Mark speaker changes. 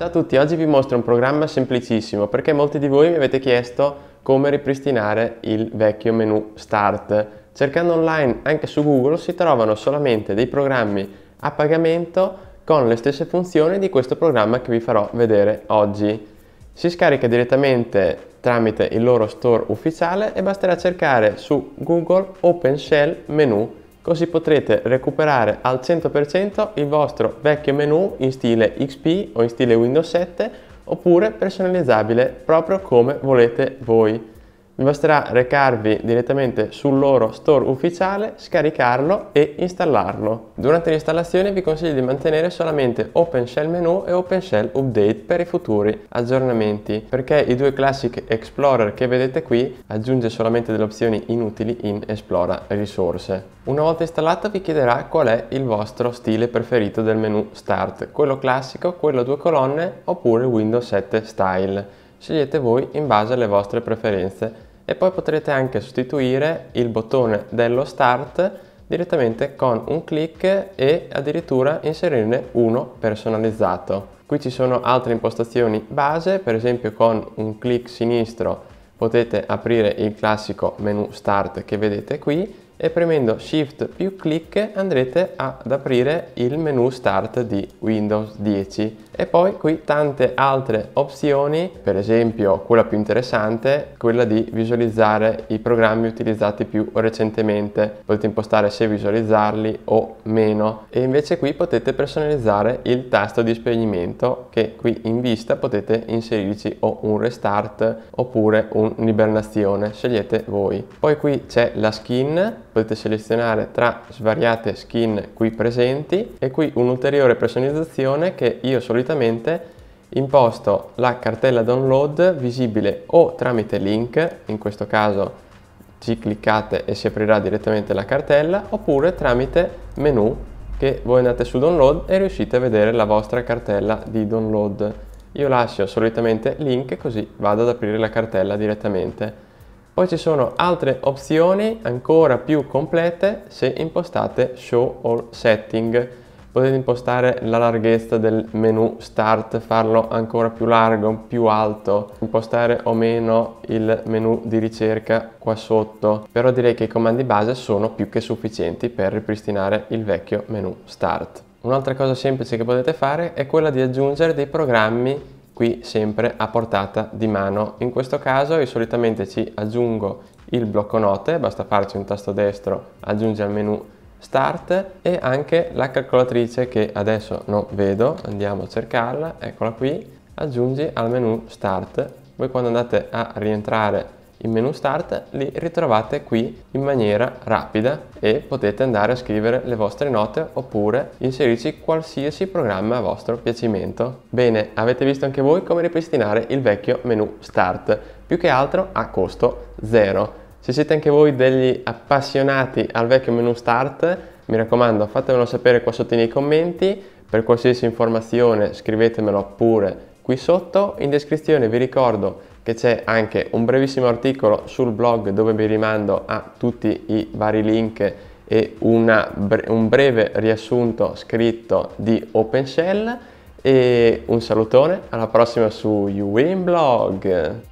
Speaker 1: Ciao a tutti, oggi vi mostro un programma semplicissimo perché molti di voi mi avete chiesto come ripristinare il vecchio menu Start. Cercando online anche su Google si trovano solamente dei programmi a pagamento con le stesse funzioni di questo programma che vi farò vedere oggi. Si scarica direttamente tramite il loro store ufficiale e basterà cercare su Google OpenShell Menu Così potrete recuperare al 100% il vostro vecchio menu in stile XP o in stile Windows 7 oppure personalizzabile proprio come volete voi vi basterà recarvi direttamente sul loro store ufficiale, scaricarlo e installarlo. Durante l'installazione vi consiglio di mantenere solamente OpenShell Menu e OpenShell Update per i futuri aggiornamenti, perché i due Classic Explorer che vedete qui aggiunge solamente delle opzioni inutili in Esplora risorse. Una volta installato vi chiederà qual è il vostro stile preferito del menu Start, quello classico, quello a due colonne oppure Windows 7 Style scegliete voi in base alle vostre preferenze e poi potrete anche sostituire il bottone dello start direttamente con un clic e addirittura inserirne uno personalizzato. Qui ci sono altre impostazioni base, per esempio con un clic sinistro potete aprire il classico menu start che vedete qui e premendo Shift più clic andrete ad aprire il menu Start di Windows 10 e poi qui tante altre opzioni, per esempio quella più interessante, quella di visualizzare i programmi utilizzati più recentemente, potete impostare se visualizzarli o meno e invece qui potete personalizzare il tasto di spegnimento che qui in vista potete inserirci o un restart oppure un'ibernazione, scegliete voi. Poi qui c'è la skin potete selezionare tra svariate skin qui presenti e qui un'ulteriore personalizzazione che io solitamente imposto la cartella download visibile o tramite link, in questo caso ci cliccate e si aprirà direttamente la cartella, oppure tramite menu che voi andate su download e riuscite a vedere la vostra cartella di download. Io lascio solitamente link così vado ad aprire la cartella direttamente. Poi ci sono altre opzioni ancora più complete se impostate Show All Setting. Potete impostare la larghezza del menu Start, farlo ancora più largo, più alto, impostare o meno il menu di ricerca qua sotto. Però direi che i comandi base sono più che sufficienti per ripristinare il vecchio menu Start. Un'altra cosa semplice che potete fare è quella di aggiungere dei programmi qui sempre a portata di mano. In questo caso io solitamente ci aggiungo il blocco note, basta farci un tasto destro, aggiungi al menu Start e anche la calcolatrice che adesso non vedo, andiamo a cercarla, eccola qui, aggiungi al menu Start. Voi quando andate a rientrare in menu start li ritrovate qui in maniera rapida e potete andare a scrivere le vostre note oppure inserirci qualsiasi programma a vostro piacimento. Bene, avete visto anche voi come ripristinare il vecchio menu start, più che altro a costo zero. Se siete anche voi degli appassionati al vecchio menu start, mi raccomando fatemelo sapere qua sotto nei commenti, per qualsiasi informazione scrivetemelo pure Qui sotto in descrizione vi ricordo che c'è anche un brevissimo articolo sul blog dove vi rimando a tutti i vari link e una, un breve riassunto scritto di OpenShell e un salutone alla prossima su UWin Blog!